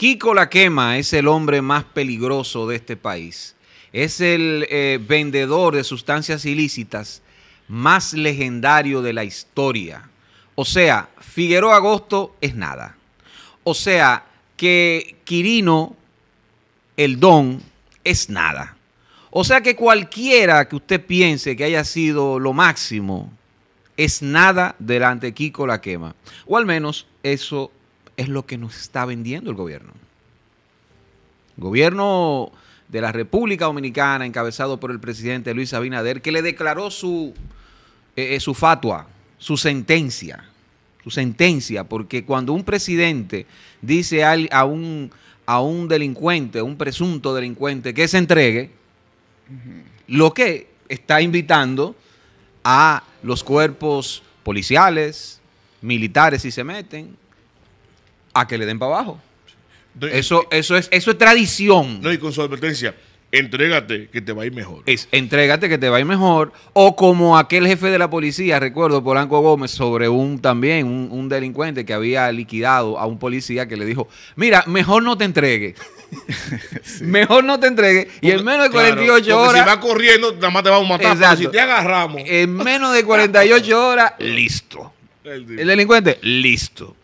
Kiko La Quema es el hombre más peligroso de este país. Es el eh, vendedor de sustancias ilícitas más legendario de la historia. O sea, Figueroa Agosto es nada. O sea, que Quirino, el don, es nada. O sea que cualquiera que usted piense que haya sido lo máximo, es nada delante de Kiko la quema. O al menos eso es lo que nos está vendiendo el gobierno. gobierno de la República Dominicana, encabezado por el presidente Luis Abinader, que le declaró su, eh, eh, su fatua, su sentencia, su sentencia, porque cuando un presidente dice a, un, a un delincuente, un presunto delincuente, que se entregue, lo que está invitando a los cuerpos policiales, militares si se meten, a que le den para abajo. eso, eso, es, eso es tradición. No, y con su advertencia, entrégate que te va a ir mejor. Es, entrégate que te va a ir mejor. O como aquel jefe de la policía, recuerdo, Polanco Gómez, sobre un también, un, delincuente que había liquidado a un policía que le dijo, mira, mejor no te entregues. Mejor no te entregues. Y en menos de 48 horas. Si va corriendo, nada más te vamos a matar. si te agarramos. En menos de 48 horas, listo. El delincuente, listo.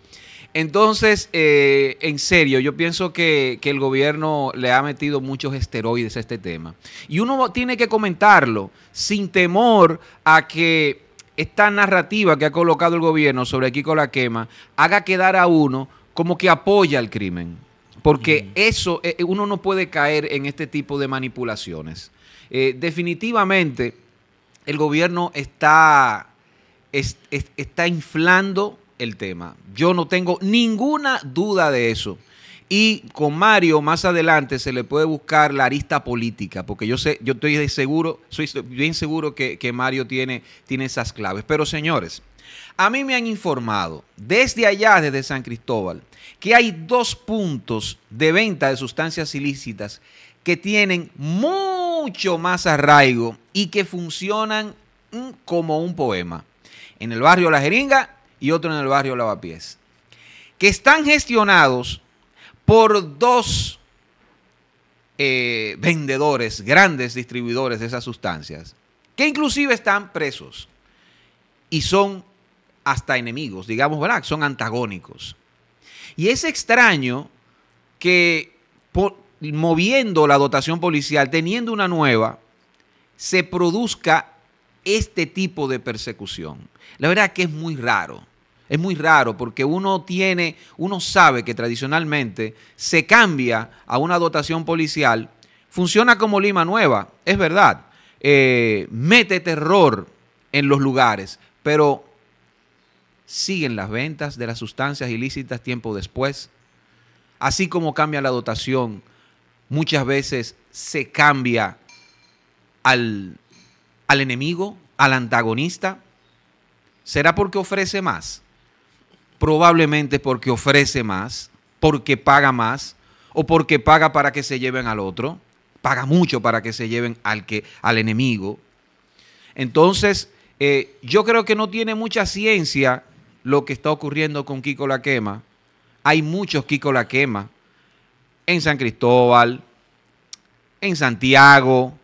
Entonces, eh, en serio, yo pienso que, el gobierno le ha metido muchos esteroides a este tema. Y uno tiene que comentarlo sin temor a que esta narrativa que ha colocado el gobierno sobre Kiko La Quema haga quedar a uno como que apoya al crimen. Porque eso, eh, eh, uno no puede caer en este tipo de manipulaciones. definitivamente, el gobierno está, está inflando el tema. Yo no tengo ninguna duda de eso. Y con Mario más adelante se le puede buscar la arista política, porque yo sé, yo estoy seguro, soy bien seguro que, que Mario tiene, tiene esas claves. Pero señores, a mí me han informado desde allá, desde San Cristóbal, que hay dos puntos de venta de sustancias ilícitas que tienen mucho más arraigo y que funcionan mm, como un poema. En el barrio La Jeringa y otro en el barrio Lavapiés, que están gestionados por dos eh, vendedores, grandes distribuidores de esas sustancias, que inclusive están presos y son hasta enemigos, digamos, ¿verdad? Son antagónicos. Y es extraño que moviendo la dotación policial, teniendo una nueva, se produzca este tipo de persecución. La verdad que es muy raro. Es muy raro porque uno tiene, uno sabe que tradicionalmente se cambia a una dotación policial, funciona como Lima Nueva, es verdad, eh, mete terror en los lugares, pero siguen las ventas de las sustancias ilícitas tiempo después, así como cambia la dotación, muchas veces se cambia al al enemigo, al antagonista? ¿Será porque ofrece más? Probablemente porque ofrece más, porque paga más o porque paga para que se lleven al otro. Paga mucho para que se lleven al, que, al enemigo. Entonces, eh, yo creo que no tiene mucha ciencia lo que está ocurriendo con Kiko La Quema. Hay muchos Kiko La Quema en San Cristóbal, en Santiago,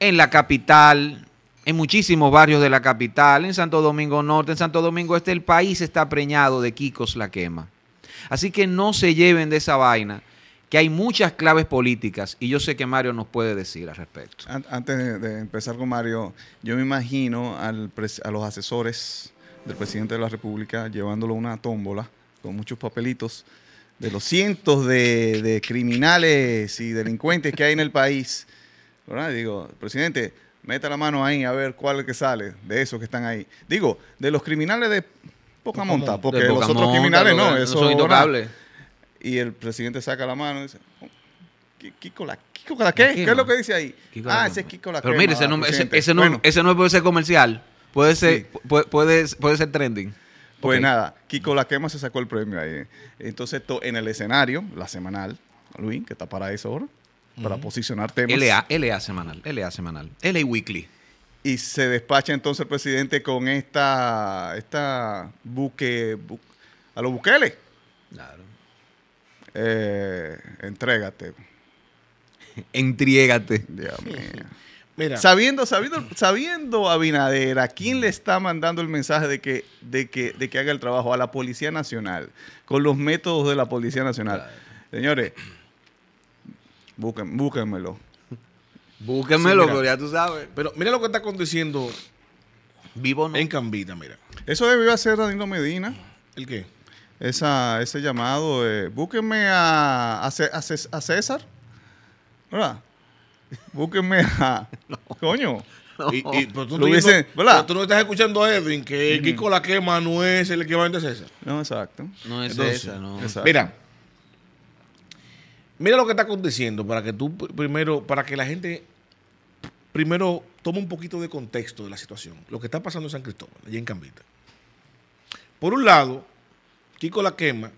en la capital, en muchísimos barrios de la capital, en Santo Domingo Norte, en Santo Domingo Este, el país está preñado de Kikos la quema. Así que no se lleven de esa vaina, que hay muchas claves políticas y yo sé que Mario nos puede decir al respecto. Antes de, empezar con Mario, yo me imagino a los asesores del presidente de la República llevándolo una tómbola con muchos papelitos de los cientos de criminales y delincuentes que hay en el país. Digo, presidente, meta la mano ahí a ver cuál que sale de esos que están ahí. Digo, de los criminales de poca monta, porque los otros criminales no, eso es Y el presidente saca la mano y dice, oh, Kiko la, Kiko qué? es lo que dice ahí? ah, ese es Kiko la Pero mire, ese no, puede ser comercial. Puede ser, puede, puede, ser trending. Pues nada, Kiko La se sacó el premio ahí. Entonces, esto en el escenario, la semanal, Luis, que está para eso ahora, para posicionar temas. LA, LA semanal, LA semanal, LA Weekly. Y se despacha entonces el presidente con esta, esta buque, a los buqueles. Claro. Eh, entrégate. Entriégate. Sabiendo, sabiendo, sabiendo Abinader a quién le está mandando el mensaje de que, de que, de que haga el trabajo, a la Policía Nacional, con los métodos de la Policía Nacional. Señores, búsquenmelo. Búsquenmelo, pero ya tú sabes. Pero mira lo que está aconteciendo. Vivo no. En Cambita, mira. Eso debió hacer Danilo Medina. ¿El qué? Esa, ese llamado de, búsquenme a, a, a, César. ¿Verdad? Búsquenme a... Coño. Y, y, pero, tú no dices, tú no estás escuchando a Edwin, que Kiko mm. la quema no es el equivalente a César. No, exacto. No es César, no. Mira, Mira lo que está aconteciendo para que tú primero, para que la gente primero tome un poquito de contexto de la situación. Lo que está pasando en San Cristóbal, allá en Cambita. Por un lado, Kiko La Quema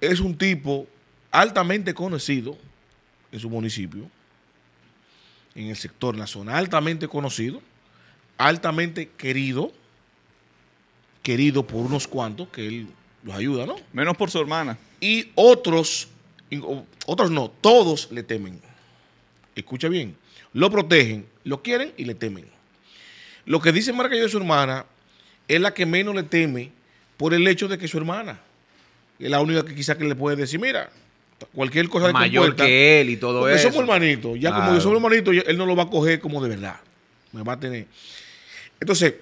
es un tipo altamente conocido en su municipio, en el sector, en la zona, altamente conocido, altamente querido, querido por unos cuantos que él los ayuda, ¿no? Menos por su hermana. Y otros, otros no, todos le temen. Escucha bien, lo protegen, lo quieren y le temen. Lo que dice Marca de su hermana es la que menos le teme por el hecho de que su hermana es la única que quizá que le puede decir, mira, cualquier cosa de mayor que él y todo eso. somos hermanitos, ya como yo soy hermanito, él no lo va a coger como de verdad. Me va a tener. Entonces,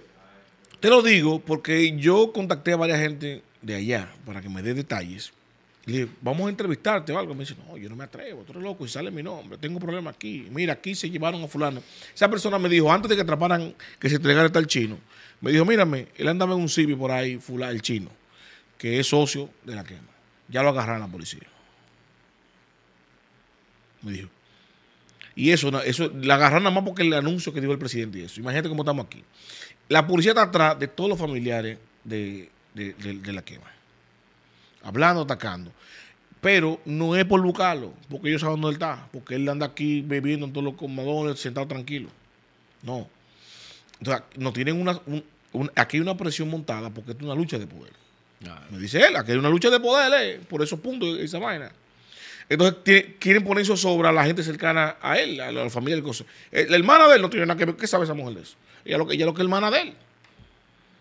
te lo digo porque yo contacté a varias gente de allá para que me dé detalles. Le dije, vamos a entrevistarte o algo. Me dice, no, yo no me atrevo, tú eres loco y sale mi nombre, tengo un problema aquí. Mira, aquí se llevaron a fulano. Esa persona me dijo, antes de que atraparan, que se entregara tal chino, me dijo, mírame, él andaba en un cibi por ahí, fulano, el chino, que es socio de la quema. Ya lo agarraron la policía. Me dijo. Y eso, eso la agarraron nada más porque el anuncio que dio el presidente y eso. Imagínate cómo estamos aquí. La policía está atrás de todos los familiares de la quema hablando, atacando. Pero no es por buscarlo, porque ellos saben dónde él está, porque él anda aquí bebiendo en todos los comodones, sentado tranquilo. No. entonces no tienen una. aquí hay una presión montada porque es una lucha de poder. Ah. Me dice él, aquí hay una lucha de poder, eh, por esos puntos, esa vaina. Entonces quieren poner eso sobre a la gente cercana a él, a la, familia del cosa. Eh, la hermana de él no tiene nada que ver. ¿Qué sabe esa mujer de eso? Ella lo, lo que es hermana de él.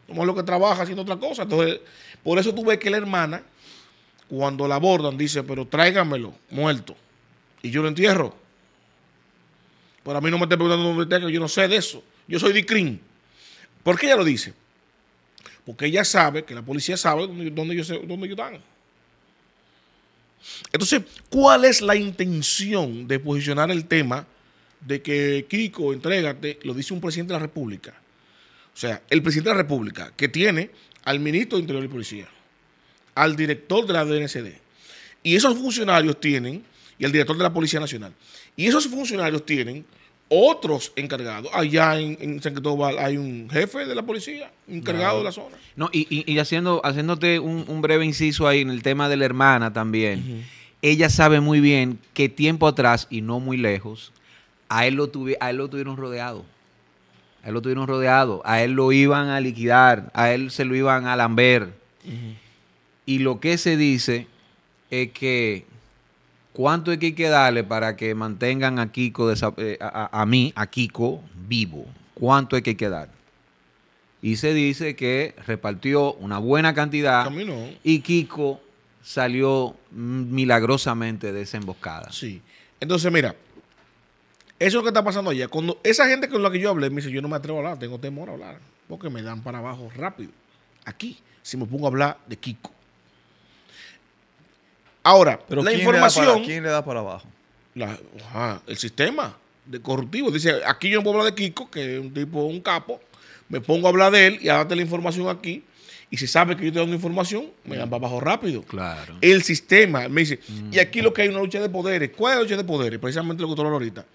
No es lo que trabaja haciendo otra cosa. Entonces, por eso tú ves que la hermana cuando la abordan, dice, pero tráiganmelo, muerto. Y yo lo entierro. Pero mí no me estén preguntando dónde está, yo no sé de eso. Yo soy de CRIM. ¿Por qué ella lo dice? Porque ella sabe, que la policía sabe dónde, dónde yo, están. Entonces, ¿cuál es la intención de posicionar el tema de que Kiko, entrégate, lo dice un presidente de la República? O sea, el presidente de la República que tiene al ministro de Interior y Policía al director de la DNCD. Y esos funcionarios tienen, y el director de la Policía Nacional, y esos funcionarios tienen otros encargados. Allá en, San Cristóbal hay un jefe de la policía encargado de la zona. No, y, haciendo, haciéndote un, breve inciso ahí en el tema de la hermana también. Ella sabe muy bien que tiempo atrás, y no muy lejos, a él lo, tuvieron rodeado. A él lo tuvieron rodeado, a él lo iban a liquidar, a él se lo iban a lamber. Y lo que se dice es que cuánto hay que darle para que mantengan a Kiko, eh, a, mí, a Kiko, vivo. ¿Cuánto hay que dar? Y se dice que repartió una buena cantidad y Kiko salió mm, milagrosamente de esa emboscada. Sí. Entonces, mira, eso es lo que está pasando allá. Cuando esa gente con la que yo hablé me dice, yo no me atrevo a hablar, tengo temor a hablar, porque me dan para abajo rápido. Aquí, si me pongo a hablar de Kiko. Ahora, la información. Le ¿Quién le da para abajo? el sistema de corruptivo. Dice, aquí yo no puedo hablar de Kiko, que es un tipo, un capo. Me pongo a hablar de él y a darte la información aquí. Y si sabe que yo te dando información, me dan mm. para abajo rápido. Claro. El sistema me dice, mm. y aquí lo que hay es una lucha de poderes. ¿Cuál es la lucha de poderes? Precisamente lo que tú hablas ahorita.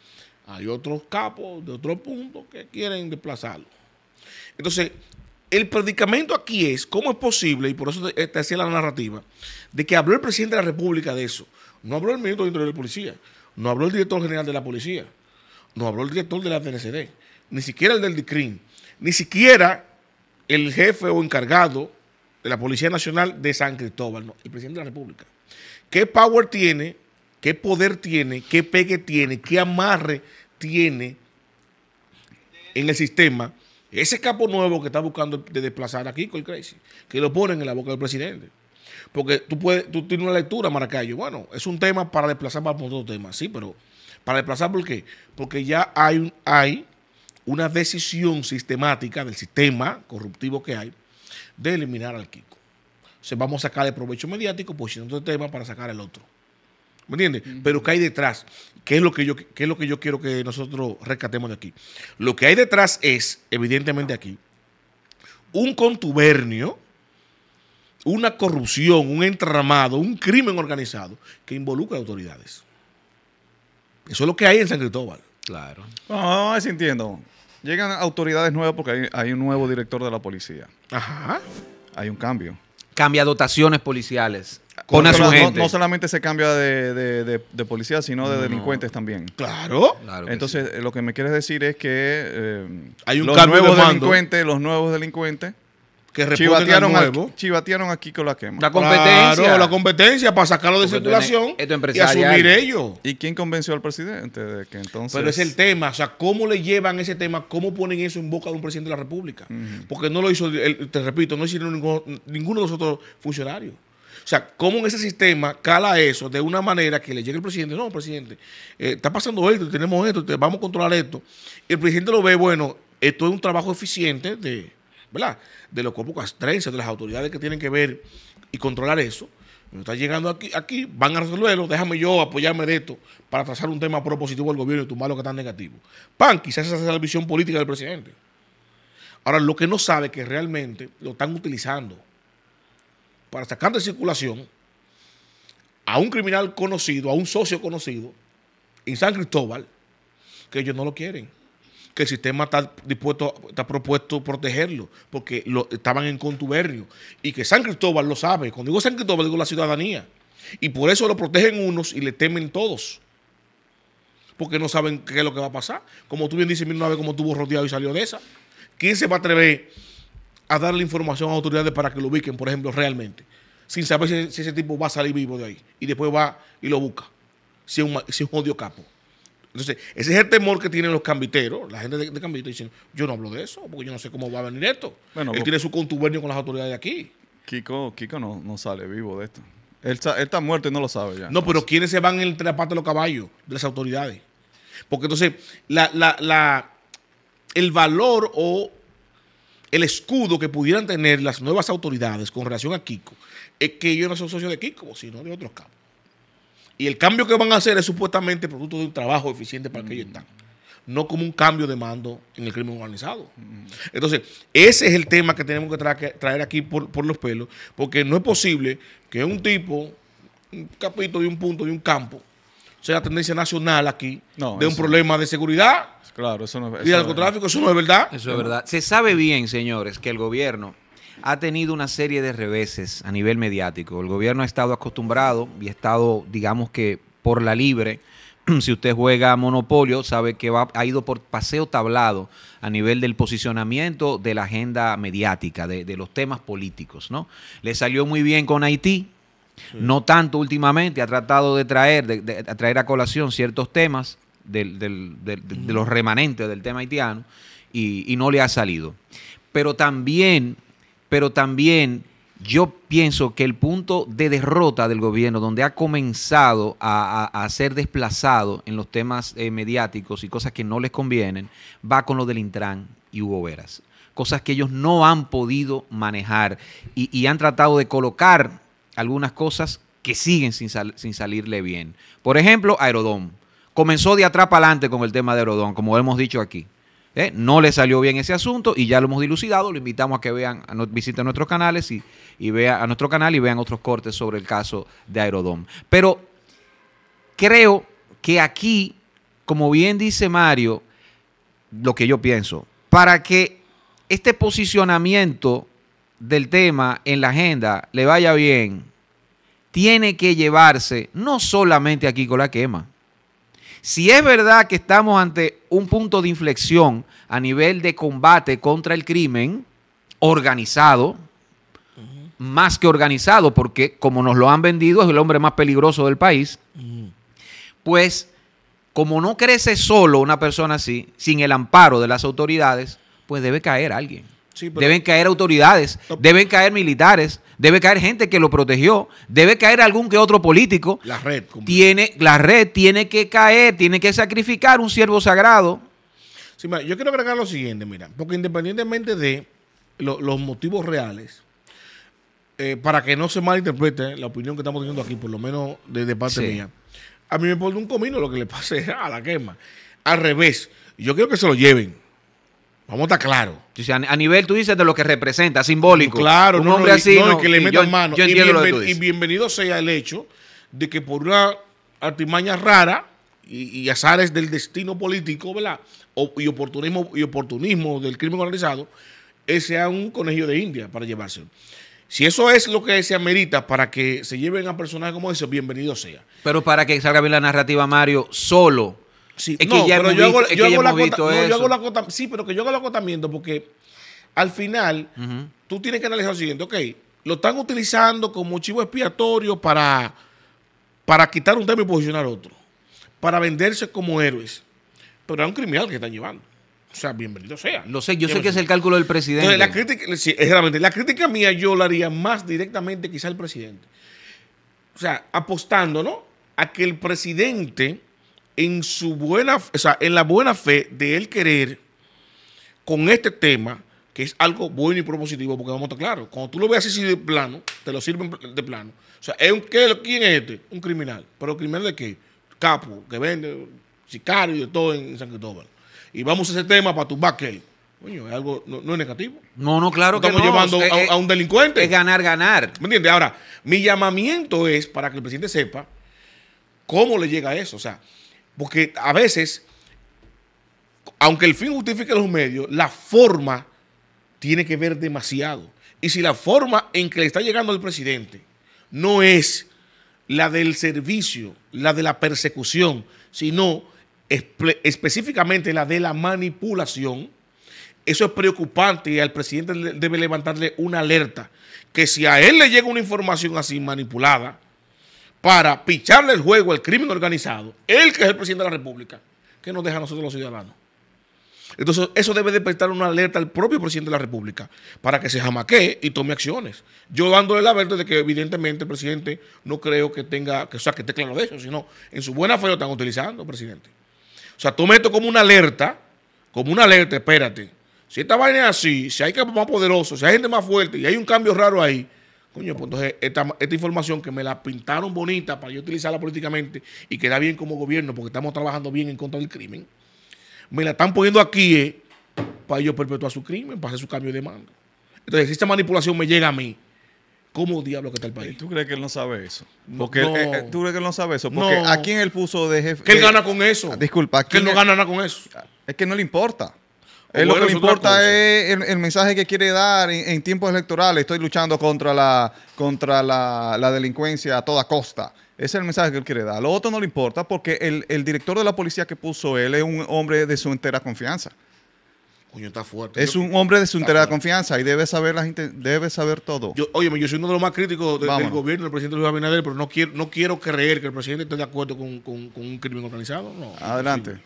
Hay otros capos de otro punto que quieren desplazarlo. Entonces, el predicamento aquí es cómo es posible, y por eso eh, te, hacía la narrativa, de que habló el presidente de la República de eso. No habló el ministro de Interior de Policía, no habló el director general de la Policía, no habló el director de la DNCD, ni siquiera el del DICRIM, ni siquiera el jefe o encargado de la Policía Nacional de San Cristóbal, no, el presidente de la República. ¿Qué power tiene? ¿Qué poder tiene? ¿Qué pegue tiene? ¿Qué amarre tiene en el sistema? Ese capo nuevo que está buscando de desplazar a Kiko el Crazy, que lo ponen en la boca del presidente. Porque tú, puedes, tú tienes una lectura, Maracayo. Bueno, es un tema para desplazar para otro tema, sí, pero para desplazar, ¿por qué? Porque ya hay, hay una decisión sistemática del sistema corruptivo que hay de eliminar al Kiko. O vamos a sacar el provecho mediático, pues, es otro este tema para sacar el otro. ¿Me entiendes? Pero ¿qué hay detrás? ¿Qué es, lo que yo, es lo que yo quiero que nosotros rescatemos de aquí? Lo que hay detrás es, evidentemente aquí, un contubernio, una corrupción, un entramado, un crimen organizado que involucra a autoridades. Eso es lo que hay en San Cristóbal. Claro. Ah, sí entiendo. Llegan autoridades nuevas porque hay, hay un nuevo director de la policía. Ajá. Hay un cambio cambia dotaciones policiales. Con su gente. No, solamente se cambia de, policía, sino de delincuentes también. Claro. Entonces, eh, lo que me quieres decir es que eh, Hay un los nuevos delincuentes, los nuevos delincuentes que chivatearon, al, chivatearon a Kiko la quema. La competencia. la competencia para sacarlo de situación circulación y asumir ellos. ¿Y quién convenció al presidente de que entonces.? Pero es el tema, o sea, ¿cómo le llevan ese tema? ¿Cómo ponen eso en boca de un presidente de la República? Porque no lo hizo, te repito, no hicieron ninguno, de los otros funcionarios. O sea, ¿cómo en ese sistema cala eso de una manera que le llegue el presidente? No, presidente, eh, está pasando esto, tenemos esto, vamos a controlar esto. el presidente lo ve, bueno, esto es un trabajo eficiente de ¿verdad? de los cuerpos castrenses, de las autoridades que tienen que ver y controlar eso, me está llegando aquí, aquí van a resolverlo, déjame yo apoyarme de esto para trazar un tema propositivo al gobierno y tumbar lo que está negativo. PAN, quizás esa sea la visión política del presidente. Ahora, lo que no sabe es que realmente lo están utilizando para sacar de circulación a un criminal conocido, a un socio conocido en San Cristóbal, que ellos no lo quieren que el sistema está dispuesto, está propuesto protegerlo, porque lo, estaban en contubernio. Y que San Cristóbal lo sabe. Cuando digo San Cristóbal, digo la ciudadanía. Y por eso lo protegen unos y le temen todos. Porque no saben qué es lo que va a pasar. Como tú bien dices, mira una vez tuvo rodeado y salió de esa. ¿Quién se va a atrever a darle información a autoridades para que lo ubiquen, por ejemplo, realmente? Sin saber si, ese tipo va a salir vivo de ahí. Y después va y lo busca. Si un, si es un odio capo. Entonces, ese es el temor que tienen los cambiteros. La gente de, de cambito dicen, yo no hablo de eso, porque yo no sé cómo va a venir esto. él tiene su contubernio con las autoridades de aquí. Kiko, Kiko no, no sale vivo de esto. Él, está muerto y no lo sabe ya. No, pero ¿quiénes se van entre la parte de los caballos? De las autoridades. Porque entonces, la, el valor o el escudo que pudieran tener las nuevas autoridades con relación a Kiko es que ellos no son socios de Kiko, sino de otros campos. Y el cambio que van a hacer es supuestamente producto de un trabajo eficiente para que ellos mm. están. No como un cambio de mando en el crimen organizado. Mm. Entonces, ese es el tema que tenemos que traer aquí por, los pelos, porque no es posible que un tipo, un capítulo de un punto, de un campo, sea tendencia nacional aquí de un problema de seguridad. Claro, eso no es. Y narcotráfico, eso no es verdad. Eso es verdad. Se sabe bien, señores, que el gobierno ha tenido una serie de reveses a nivel mediático. El gobierno ha estado acostumbrado y ha estado, digamos que, por la libre. Si usted juega a Monopolio, sabe que ha ido por paseo tablado a nivel del posicionamiento de la agenda mediática, de, los temas políticos, ¿no? Le salió muy bien con Haití, no tanto últimamente, ha tratado de traer, de, traer a colación ciertos temas de los remanentes del tema haitiano y, y no le ha salido. Pero también pero también yo pienso que el punto de derrota del gobierno, donde ha comenzado a, ser desplazado en los temas eh, mediáticos y cosas que no les convienen, va con lo del Intran y Hugo Veras. Cosas que ellos no han podido manejar y, han tratado de colocar algunas cosas que siguen sin, sin salirle bien. Por ejemplo, Aerodón. Comenzó de atrás para adelante con el tema de Aerodón, como hemos dicho aquí. ¿Eh? No le salió bien ese asunto y ya lo hemos dilucidado. Lo invitamos a que vean, a visiten nuestros canales y, y a nuestro canal y vean otros cortes sobre el caso de Aerodón. Pero creo que aquí, como bien dice Mario, lo que yo pienso, para que este posicionamiento del tema en la agenda le vaya bien, tiene que llevarse no solamente aquí con la quema, si es verdad que estamos ante un punto de inflexión a nivel de combate contra el crimen organizado, más que organizado, porque como nos lo han vendido, es el hombre más peligroso del país, pues como no crece solo una persona así, sin el amparo de las autoridades, pues debe caer alguien. Deben caer autoridades, deben caer militares, debe caer gente que lo protegió, debe caer algún que otro político. La red. Tiene, la red tiene que caer, tiene que sacrificar un siervo sagrado. yo quiero agregar lo siguiente, mira, porque independientemente de los motivos reales, eh, para que no se malinterprete la opinión que estamos teniendo aquí, por lo menos desde parte mía, a mí me pone un comino lo que le pase a la quema. Al revés, yo quiero que se lo lleven. Vamos a estar claros. A nivel, tú dices, de lo que representa, simbólico. Claro, un hombre así. No, que le metan mano. y, bienvenido sea el hecho de que por una artimaña rara y, azares del destino político, ¿verdad? O, y, oportunismo, y oportunismo del crimen organizado, eh, sea un conejillo de India para llevárselo. Si eso es lo que se amerita para que se lleven a personajes como ese, bienvenido sea. Pero para que salga bien la narrativa, Mario, solo Sí, no, pero yo hago, la yo Sí, pero que yo hago el acotamiento porque al final tú tienes que analizar lo siguiente. Ok, lo están utilizando como chivo expiatorio para, para quitar un tema y posicionar otro. Para venderse como héroes. Pero es un criminal que están llevando. O sea, bienvenido sea. Lo sé, yo sé que es el cálculo del presidente. la crítica, la crítica mía yo la haría más directamente quizá el presidente. O sea, apostando, ¿no? A que el presidente en su buena, o en la buena fe de él querer con este tema, que es algo bueno y propositivo, porque vamos a estar claros, cuando tú lo veas así de plano, te lo sirven de plano. O sea, ¿quién es este? Un criminal. ¿Pero criminal de qué? Capo, que vende, sicario y de todo en San Cristóbal. Y vamos a ese tema para tu que Coño, es algo, no, es negativo. No, no, claro no estamos llevando a, un delincuente. Es ganar, ganar. ¿Me entiendes? Ahora, mi llamamiento es para que el presidente sepa cómo le llega a eso. O sea, porque a veces, aunque el fin justifique los medios, la forma tiene que ver demasiado. Y si la forma en que le está llegando al presidente no es la del servicio, la de la persecución, sino específicamente la de la manipulación, eso es preocupante y al presidente debe levantarle una alerta que si a él le llega una información así manipulada, para picharle el juego al crimen organizado, él que es el presidente de la República, que nos deja a nosotros los ciudadanos? Entonces, eso debe despertar una alerta al propio presidente de la República para que se jamaquee y tome acciones. Yo dándole la verde de que, evidentemente, el presidente no creo que tenga, o sea, que esté claro de eso, sino en su buena fe lo están utilizando, presidente. O sea, tome esto como una alerta, como una alerta, espérate. Si esta vaina es así, si hay campos más poderosos, si hay gente más fuerte y hay un cambio raro ahí, Coño, pues entonces esta, información que me la pintaron bonita para yo utilizarla políticamente y queda bien como gobierno porque estamos trabajando bien en contra del crimen, me la están poniendo aquí eh, para yo perpetuar su crimen, para hacer su cambio de mando. Entonces, si esta manipulación me llega a mí, ¿Cómo diablo que está el país? ¿Tú crees que él no sabe eso? Eh, eh, ¿Tú crees que él no sabe eso? Porque ¿a quién él puso de jefe? ¿Qué él gana con eso? Disculpa. quién no gana nada con eso? Ah, es que no le importa. Eh, lo que le importa es el, mensaje que quiere dar en, tiempos electorales. Estoy luchando contra la contra la, delincuencia a toda costa. Ese es el mensaje que él quiere dar. Lo otro no le importa porque el, director de la policía que puso él es un hombre de su entera confianza. Coño, está fuerte. Es un hombre de su entera confianza y debe saber la gente, debe saber todo. Yo, yo soy uno de los más críticos del gobierno del presidente Luis Abinader, pero no quiero, no quiero creer que el presidente esté de acuerdo con, un crimen organizado. Adelante.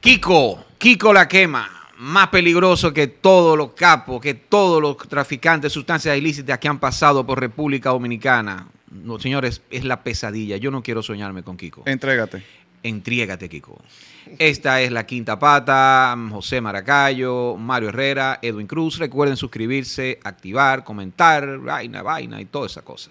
Kiko, Kiko la quema más peligroso que todos los capos, que todos los traficantes de sustancias ilícitas que han pasado por República Dominicana. No, señores, es la pesadilla. Yo no quiero soñarme con Kiko. Entrégate. Entrégate, Kiko. Esta es La Quinta Pata, José Maracayo, Mario Herrera, Edwin Cruz. Recuerden suscribirse, activar, comentar, vaina, vaina y toda esa cosa.